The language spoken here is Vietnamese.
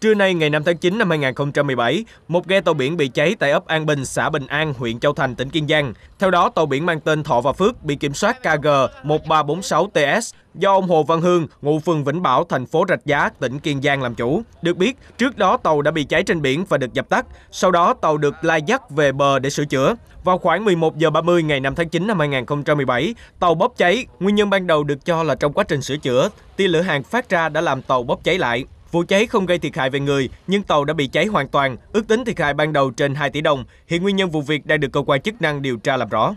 Trưa nay ngày 5 tháng 9 năm 2017, một ghe tàu biển bị cháy tại ấp An Bình, xã Bình An, huyện Châu Thành, tỉnh Kiên Giang. Theo đó, tàu biển mang tên Thọ và Phước bị kiểm soát KG 1346TS do ông Hồ Văn Hương, ngụ phường Vĩnh Bảo, thành phố Rạch Giá, tỉnh Kiên Giang làm chủ. Được biết, trước đó tàu đã bị cháy trên biển và được dập tắt. Sau đó, tàu được lai dắt về bờ để sửa chữa. Vào khoảng 11 giờ 30 ngày 5 tháng 9 năm 2017, tàu bốc cháy. Nguyên nhân ban đầu được cho là trong quá trình sửa chữa, tia lửa hàng phát ra đã làm tàu bốc cháy lại. Vụ cháy không gây thiệt hại về người, nhưng tàu đã bị cháy hoàn toàn, ước tính thiệt hại ban đầu trên 2 tỷ đồng. Hiện nguyên nhân vụ việc đang được cơ quan chức năng điều tra làm rõ.